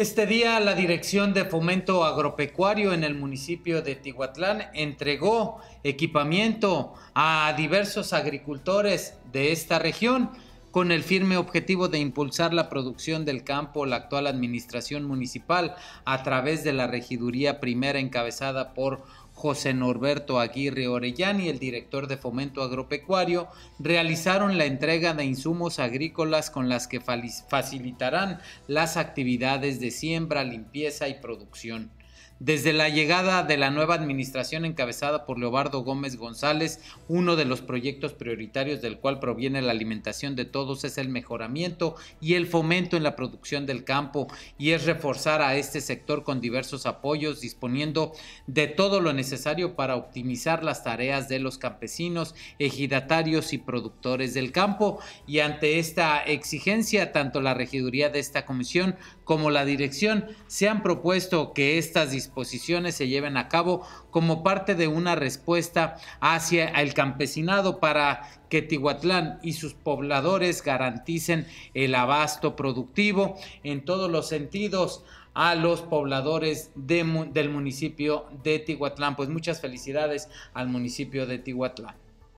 Este día la Dirección de Fomento Agropecuario en el municipio de Tihuatlán entregó equipamiento a diversos agricultores de esta región con el firme objetivo de impulsar la producción del campo, la actual administración municipal, a través de la regiduría primera encabezada por José Norberto Aguirre Orellán y el director de Fomento Agropecuario realizaron la entrega de insumos agrícolas con las que facilitarán las actividades de siembra, limpieza y producción. Desde la llegada de la nueva administración encabezada por Leobardo Gómez González, uno de los proyectos prioritarios del cual proviene la alimentación de todos es el mejoramiento y el fomento en la producción del campo y es reforzar a este sector con diversos apoyos, disponiendo de todo lo necesario para optimizar las tareas de los campesinos, ejidatarios y productores del campo. Y ante esta exigencia, tanto la regiduría de esta comisión como la dirección se han propuesto que estas disposiciones se lleven a cabo como parte de una respuesta hacia el campesinado para que Tihuatlán y sus pobladores garanticen el abasto productivo en todos los sentidos a los pobladores del municipio de Tihuatlán. Pues muchas felicidades al municipio de Tihuatlán.